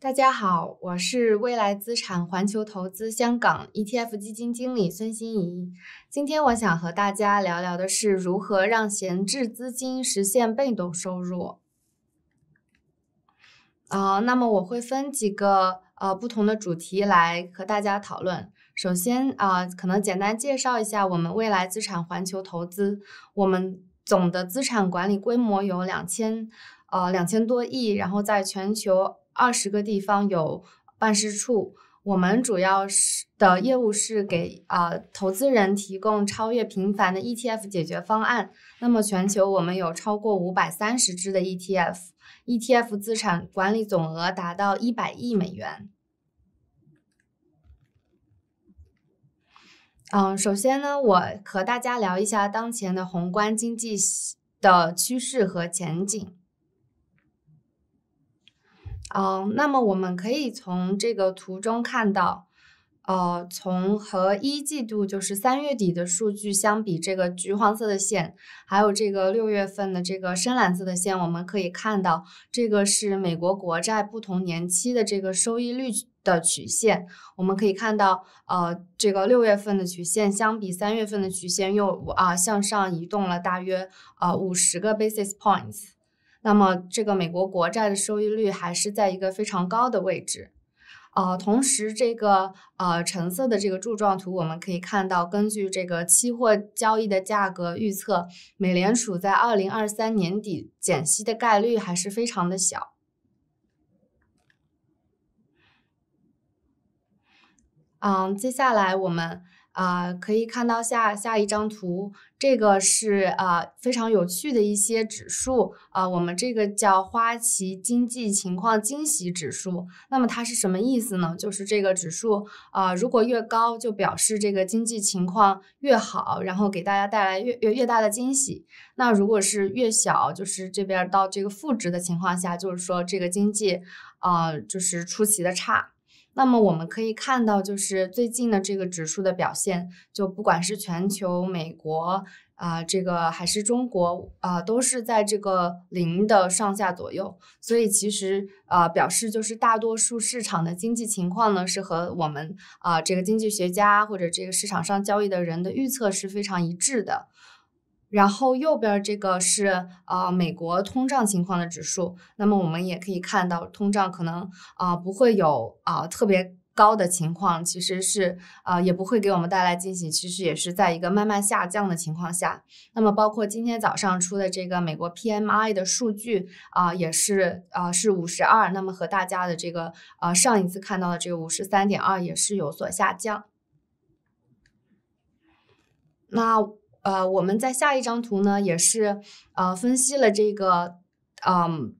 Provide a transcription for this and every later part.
大家好，我是未来资产环球投资香港 ETF 基金经理孙欣怡。今天我想和大家聊聊的是如何让闲置资金实现被动收入。啊，那么我会分几个呃不同的主题来和大家讨论。首先啊，可能简单介绍一下我们未来资产环球投资，我们总的资产管理规模有两千呃两千多亿，然后在全球。二十个地方有办事处，我们主要是的业务是给啊投资人提供超越平凡的 ETF 解决方案。那么全球我们有超过五百三十只的 ETF，ETF 资产管理总额达到一百亿美元。嗯，首先呢，我和大家聊一下当前的宏观经济的趋势和前景。嗯，那么我们可以从这个图中看到，呃，从和一季度就是三月底的数据相比，这个橘黄色的线，还有这个六月份的这个深蓝色的线，我们可以看到，这个是美国国债不同年期的这个收益率的曲线。我们可以看到，呃，这个六月份的曲线相比三月份的曲线又啊向上移动了大约呃五十个 basis points。那么，这个美国国债的收益率还是在一个非常高的位置，啊，同时这个呃橙色的这个柱状图，我们可以看到，根据这个期货交易的价格预测，美联储在二零二三年底减息的概率还是非常的小。嗯，接下来我们。啊，可以看到下下一张图，这个是啊非常有趣的一些指数啊，我们这个叫花旗经济情况惊喜指数。那么它是什么意思呢？就是这个指数啊，如果越高，就表示这个经济情况越好，然后给大家带来越越越大的惊喜。那如果是越小，就是这边到这个负值的情况下，就是说这个经济啊，就是出奇的差。那么我们可以看到，就是最近的这个指数的表现，就不管是全球、美国，啊，这个还是中国，啊，都是在这个零的上下左右。所以其实，啊，表示就是大多数市场的经济情况呢，是和我们啊这个经济学家或者这个市场上交易的人的预测是非常一致的。然后右边这个是呃美国通胀情况的指数，那么我们也可以看到，通胀可能啊不会有啊特别高的情况，其实是啊也不会给我们带来惊喜，其实也是在一个慢慢下降的情况下。那么包括今天早上出的这个美国 PMI 的数据啊，也是啊是五十二，那么和大家的这个呃上一次看到的这个五十三点二也是有所下降。那。呃，我们在下一张图呢，也是呃分析了这个，嗯。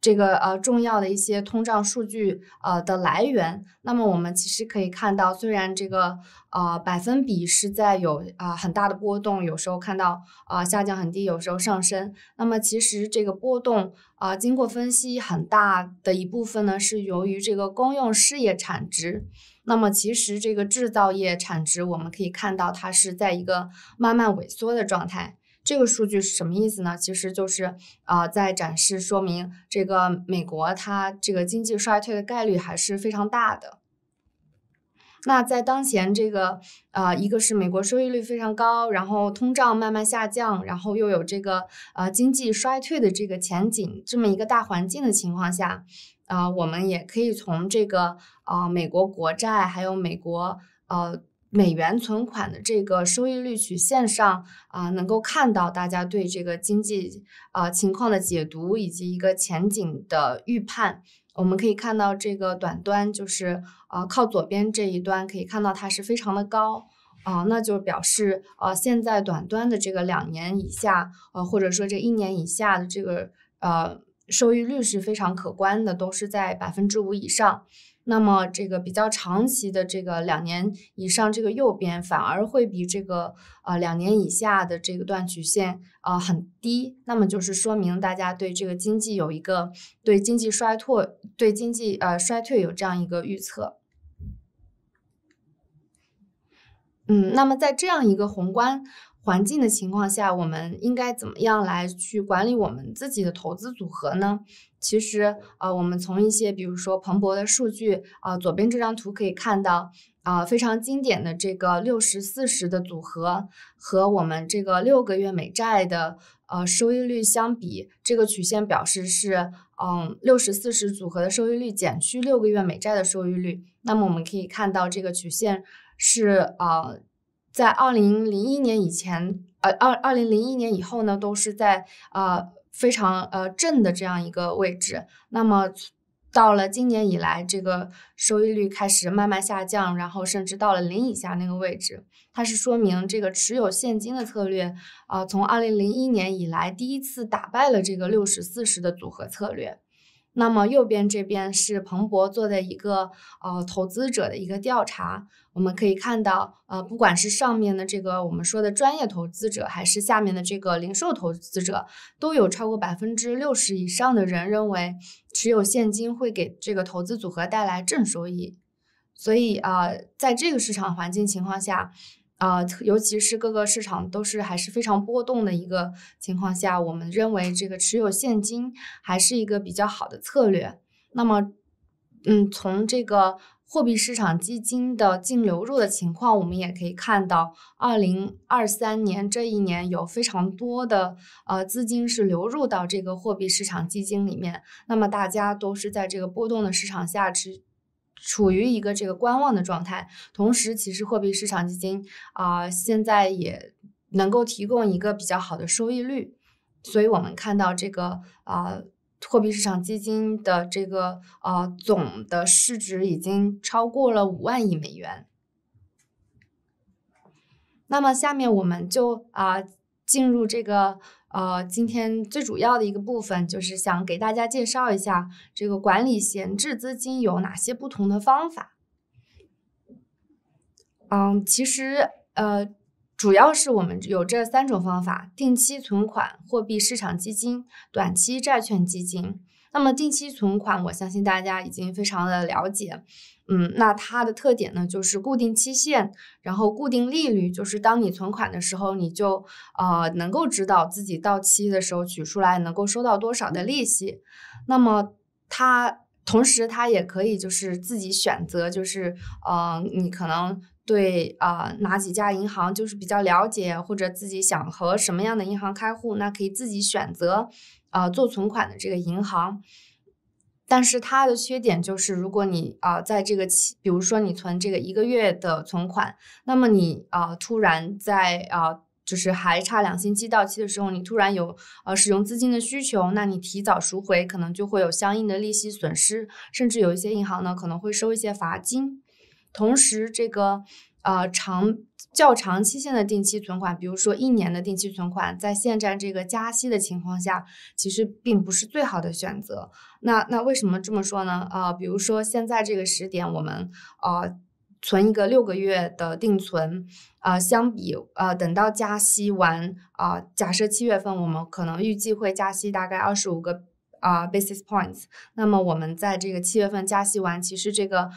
这个呃重要的一些通胀数据呃的来源，那么我们其实可以看到，虽然这个呃百分比是在有啊很大的波动，有时候看到啊下降很低，有时候上升。那么其实这个波动啊，经过分析，很大的一部分呢是由于这个公用事业产值。那么其实这个制造业产值，我们可以看到它是在一个慢慢萎缩的状态。这个数据是什么意思呢？其实就是啊，在展示说明这个美国它这个经济衰退的概率还是非常大的。那在当前这个啊，一个是美国收益率非常高，然后通胀慢慢下降，然后又有这个呃经济衰退的这个前景，这么一个大环境的情况下，啊，我们也可以从这个啊美国国债还有美国呃。美元存款的这个收益率曲线上啊，能够看到大家对这个经济啊情况的解读以及一个前景的预判。我们可以看到这个短端，就是啊靠左边这一端，可以看到它是非常的高啊，那就表示啊现在短端的这个两年以下，呃或者说这一年以下的这个呃收益率是非常可观的，都是在百分之五以上。那么这个比较长期的这个两年以上，这个右边反而会比这个呃两年以下的这个断曲线啊很低。那么就是说明大家对这个经济有一个对经济衰退、对经济呃衰退有这样一个预测。嗯，那么在这样一个宏观。环境的情况下，我们应该怎么样来去管理我们自己的投资组合呢？其实，呃，我们从一些比如说彭博的数据，呃，左边这张图可以看到，呃，非常经典的这个六十四十的组合和我们这个六个月美债的呃收益率相比，这个曲线表示是，嗯，六十四十组合的收益率减去六个月美债的收益率。那么我们可以看到，这个曲线是啊。在二零零一年以前，呃，二二零零一年以后呢，都是在呃非常呃正的这样一个位置。那么到了今年以来，这个收益率开始慢慢下降，然后甚至到了零以下那个位置。它是说明这个持有现金的策略啊，从二零零一年以来第一次打败了这个六十四十的组合策略。那么右边这边是彭博做的一个呃投资者的一个调查，我们可以看到，呃，不管是上面的这个我们说的专业投资者，还是下面的这个零售投资者，都有超过百分之六十以上的人认为持有现金会给这个投资组合带来正收益。所以啊，在这个市场环境情况下。啊，尤其是各个市场都是还是非常波动的一个情况下，我们认为这个持有现金还是一个比较好的策略。那么，嗯，从这个货币市场基金的净流入的情况，我们也可以看到，二零二三年这一年有非常多的呃资金是流入到这个货币市场基金里面。那么大家都是在这个波动的市场下持。处于一个这个观望的状态，同时其实货币市场基金啊，现在也能够提供一个比较好的收益率，所以我们看到这个啊货币市场基金的这个啊总的市值已经超过了五万亿美元。那么下面我们就啊进入这个。呃，今天最主要的一个部分就是想给大家介绍一下这个管理闲置资金有哪些不同的方法。嗯，其实呃，主要是我们有这三种方法：定期存款、货币市场基金、短期债券基金。那么，定期存款，我相信大家已经非常的了解。嗯，那它的特点呢，就是固定期限，然后固定利率，就是当你存款的时候，你就呃能够知道自己到期的时候取出来能够收到多少的利息。那么它同时它也可以就是自己选择，就是呃你可能对啊哪几家银行就是比较了解，或者自己想和什么样的银行开户，那可以自己选择呃做存款的这个银行。但是它的缺点就是，如果你啊在这个期，比如说你存这个一个月的存款，那么你啊突然在啊就是还差两星期到期的时候，你突然有呃使用资金的需求，那你提早赎回可能就会有相应的利息损失，甚至有一些银行呢可能会收一些罚金。同时，这个呃长。较长期限的定期存款，比如说一年的定期存款，在现在这个加息的情况下，其实并不是最好的选择。那那为什么这么说呢？啊，比如说现在这个时点，我们啊存一个六个月的定存，啊相比，呃等到加息完啊，假设七月份我们可能预计会加息大概二十五个。啊，basis points。那么我们在这个七月份加息完，其实这个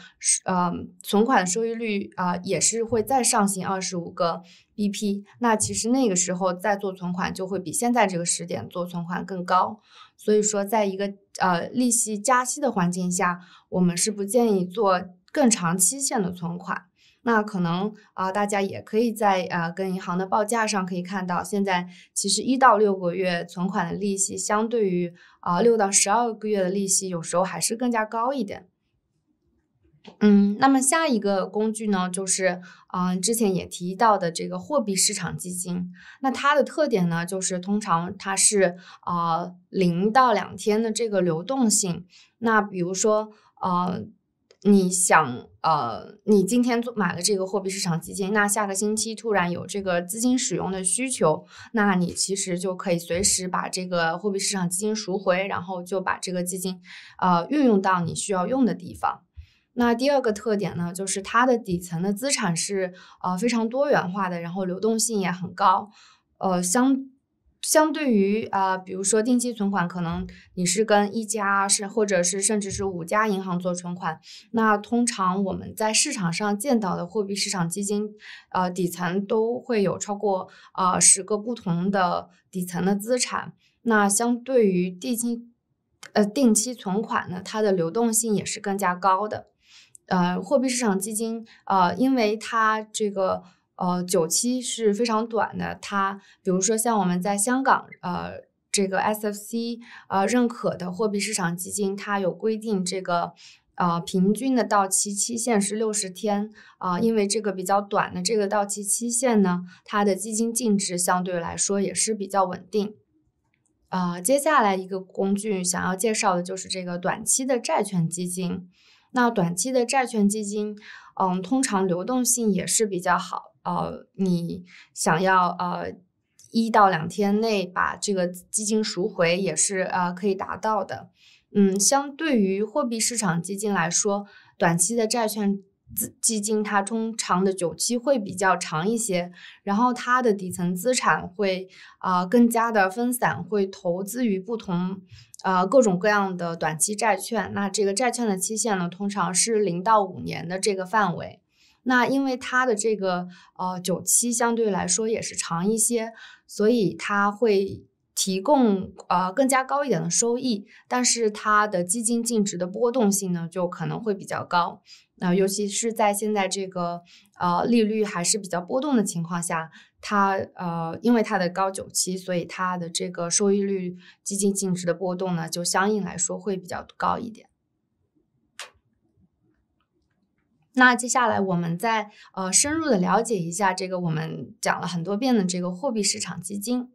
呃存款收益率啊也是会再上行二十五个 bp。那其实那个时候再做存款就会比现在这个时点做存款更高。所以说，在一个呃利息加息的环境下，我们是不建议做更长期限的存款。那可能啊，大家也可以在啊跟银行的报价上可以看到，现在其实一到六个月存款的利息，相对于啊六到十二个月的利息，有时候还是更加高一点。嗯，那么下一个工具呢，就是啊之前也提到的这个货币市场基金。那它的特点呢，就是通常它是啊零到两天的这个流动性。那比如说啊。你想，呃，你今天做买了这个货币市场基金，那下个星期突然有这个资金使用的需求，那你其实就可以随时把这个货币市场基金赎回，然后就把这个基金，呃，运用到你需要用的地方。那第二个特点呢，就是它的底层的资产是，呃，非常多元化的，然后流动性也很高，呃，相。相对于啊，比如说定期存款，可能你是跟一家是，或者是甚至是五家银行做存款。那通常我们在市场上见到的货币市场基金，呃，底层都会有超过啊十个不同的底层的资产。那相对于定期，呃，定期存款呢，它的流动性也是更加高的。呃，货币市场基金，呃，因为它这个。呃，久期是非常短的。它比如说像我们在香港，呃，这个 SFC 呃认可的货币市场基金，它有规定这个呃平均的到期期限是六十天啊。因为这个比较短的这个到期期限呢，它的基金净值相对来说也是比较稳定啊。接下来一个工具想要介绍的就是这个短期的债券基金。那短期的债券基金，嗯，通常流动性也是比较好。呃，你想要呃一到两天内把这个基金赎回，也是呃可以达到的。嗯，相对于货币市场基金来说，短期的债券资基金它通常的久期会比较长一些，然后它的底层资产会啊更加的分散，会投资于不同呃各种各样的短期债券。那这个债券的期限呢，通常是零到五年的这个范围。那因为它的这个呃九期相对来说也是长一些，所以它会提供呃更加高一点的收益，但是它的基金净值的波动性呢就可能会比较高。那尤其是在现在这个呃利率还是比较波动的情况下，它呃因为它的高九期，所以它的这个收益率、基金净值的波动呢就相应来说会比较高一点。那接下来我们再呃深入的了解一下这个我们讲了很多遍的这个货币市场基金。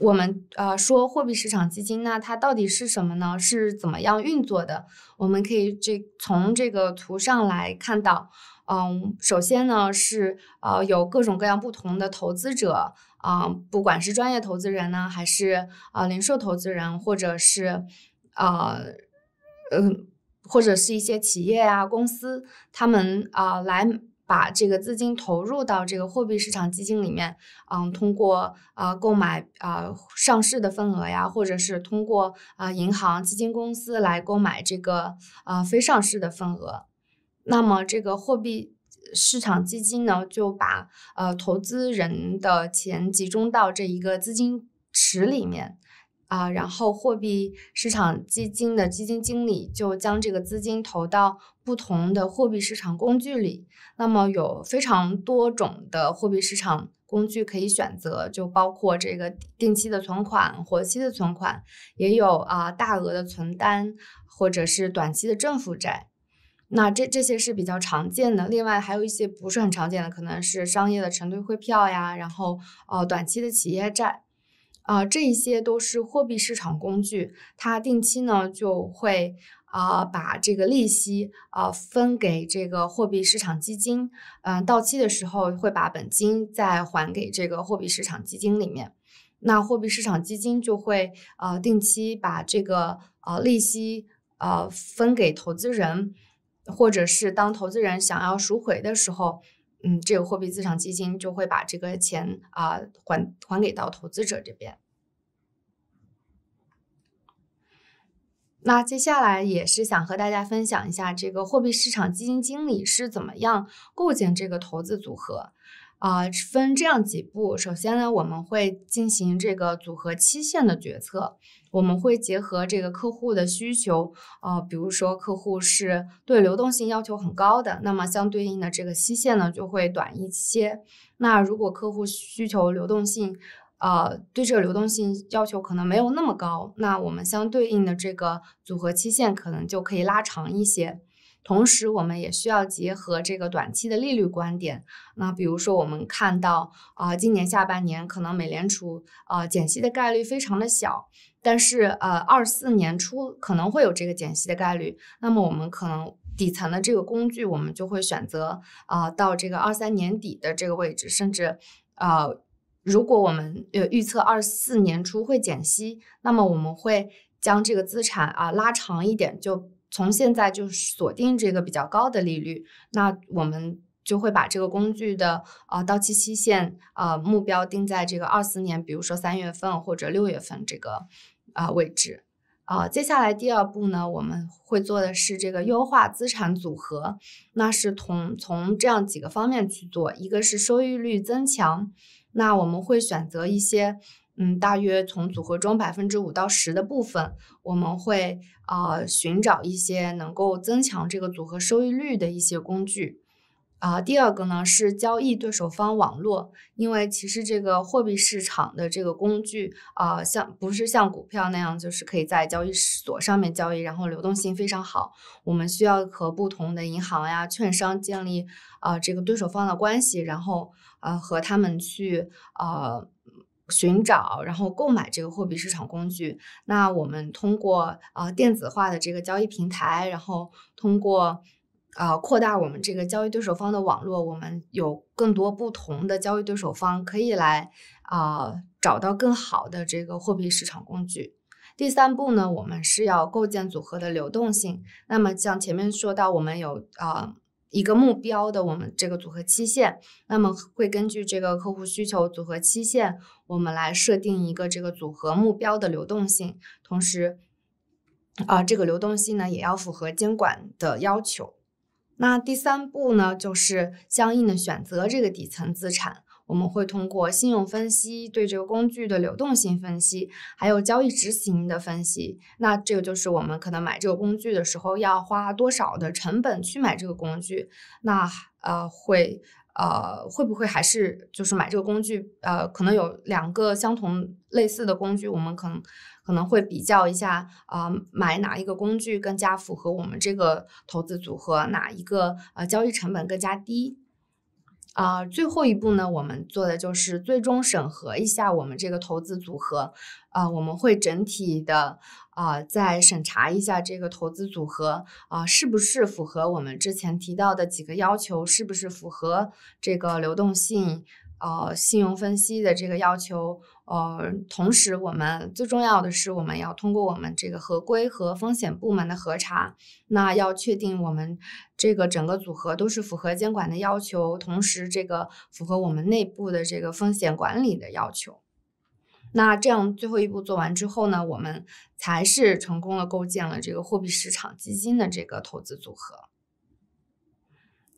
我们啊说货币市场基金，那它到底是什么呢？是怎么样运作的？我们可以这从这个图上来看到，嗯，首先呢是呃有各种各样不同的投资者啊，不管是专业投资人呢，还是啊零售投资人，或者是啊嗯。或者是一些企业啊、公司，他们啊来把这个资金投入到这个货币市场基金里面，嗯，通过啊购买啊上市的份额呀，或者是通过啊银行、基金公司来购买这个啊非上市的份额，那么这个货币市场基金呢，就把呃投资人的钱集中到这一个资金池里面。啊，然后货币市场基金的基金经理就将这个资金投到不同的货币市场工具里。那么有非常多种的货币市场工具可以选择，就包括这个定期的存款、活期的存款，也有啊大额的存单，或者是短期的政府债。那这这些是比较常见的。另外还有一些不是很常见的，可能是商业的承兑汇票呀，然后呃短期的企业债。啊，这一些都是货币市场工具，它定期呢就会啊把这个利息啊分给这个货币市场基金，嗯，到期的时候会把本金再还给这个货币市场基金里面，那货币市场基金就会啊定期把这个啊利息啊分给投资人，或者是当投资人想要赎回的时候。嗯，这个货币资产基金就会把这个钱啊还还给到投资者这边。那接下来也是想和大家分享一下，这个货币市场基金经理是怎么样构建这个投资组合。啊，分这样几步。首先呢，我们会进行这个组合期限的决策。我们会结合这个客户的需求，呃，比如说客户是对流动性要求很高的，那么相对应的这个期限呢就会短一些。那如果客户需求流动性，呃，对这个流动性要求可能没有那么高，那我们相对应的这个组合期限可能就可以拉长一些。同时，我们也需要结合这个短期的利率观点。那比如说，我们看到啊，今年下半年可能美联储啊减息的概率非常的小，但是呃，二四年初可能会有这个减息的概率。那么，我们可能底层的这个工具，我们就会选择啊，到这个二三年底的这个位置，甚至呃，如果我们呃预测二四年初会减息，那么我们会将这个资产啊拉长一点就。从现在就锁定这个比较高的利率，那我们就会把这个工具的啊到期期限啊目标定在这个二四年，比如说三月份或者六月份这个啊位置啊。接下来第二步呢，我们会做的是这个优化资产组合，那是从从这样几个方面去做，一个是收益率增强，那我们会选择一些。嗯，大约从组合中百分之五到十的部分，我们会呃寻找一些能够增强这个组合收益率的一些工具。啊，第二个呢是交易对手方网络，因为其实这个货币市场的这个工具啊，像不是像股票那样，就是可以在交易所上面交易，然后流动性非常好。我们需要和不同的银行呀、券商建立啊这个对手方的关系，然后呃和他们去呃。寻找，然后购买这个货币市场工具。那我们通过啊电子化的这个交易平台，然后通过啊扩大我们这个交易对手方的网络，我们有更多不同的交易对手方可以来啊找到更好的这个货币市场工具。第三步呢，我们是要构建组合的流动性。那么像前面说到，我们有啊。一个目标的我们这个组合期限，那么会根据这个客户需求组合期限，我们来设定一个这个组合目标的流动性，同时，啊，这个流动性呢也要符合监管的要求。那第三步呢，就是相应的选择这个底层资产。我们会通过信用分析对这个工具的流动性分析，还有交易执行的分析。那这个就是我们可能买这个工具的时候要花多少的成本去买这个工具。那呃会呃会不会还是就是买这个工具？呃，可能有两个相同类似的工具，我们可能可能会比较一下啊，买哪一个工具更加符合我们这个投资组合，哪一个呃交易成本更加低？啊，最后一步呢，我们做的就是最终审核一下我们这个投资组合。啊，我们会整体的啊，再审查一下这个投资组合啊，是不是符合我们之前提到的几个要求，是不是符合这个流动性。呃，信用分析的这个要求，呃，同时我们最重要的是，我们要通过我们这个合规和风险部门的核查，那要确定我们这个整个组合都是符合监管的要求，同时这个符合我们内部的这个风险管理的要求。那这样最后一步做完之后呢，我们才是成功的构建了这个货币市场基金的这个投资组合。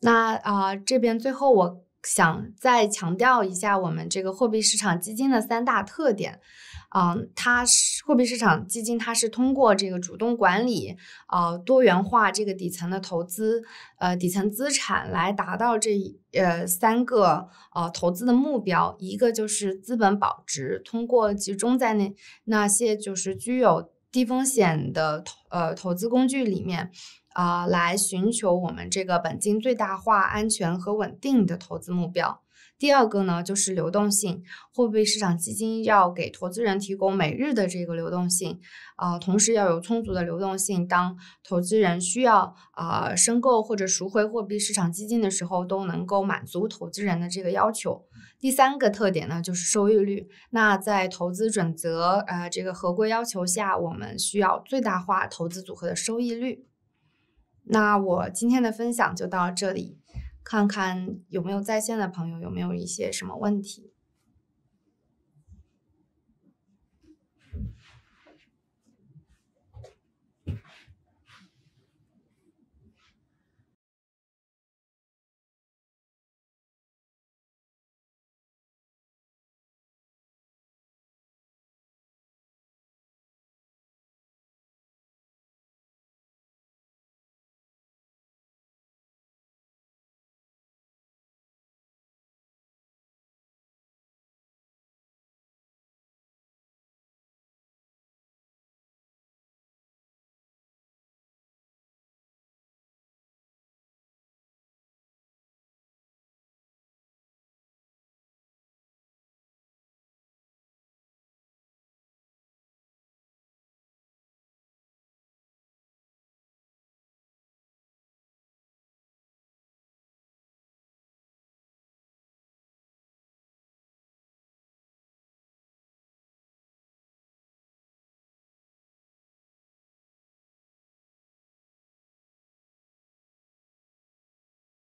那啊，这边最后我。想再强调一下我们这个货币市场基金的三大特点，嗯，它是货币市场基金，它是通过这个主动管理，啊，多元化这个底层的投资，呃，底层资产来达到这呃三个呃投资的目标，一个就是资本保值，通过集中在那那些就是具有。低风险的投呃投资工具里面，啊，来寻求我们这个本金最大化、安全和稳定的投资目标。第二个呢，就是流动性，货币市场基金要给投资人提供每日的这个流动性，啊，同时要有充足的流动性，当投资人需要啊申购或者赎回货币市场基金的时候，都能够满足投资人的这个要求。第三个特点呢，就是收益率。那在投资准则呃这个合规要求下，我们需要最大化投资组合的收益率。那我今天的分享就到这里。看看有没有在线的朋友，有没有一些什么问题。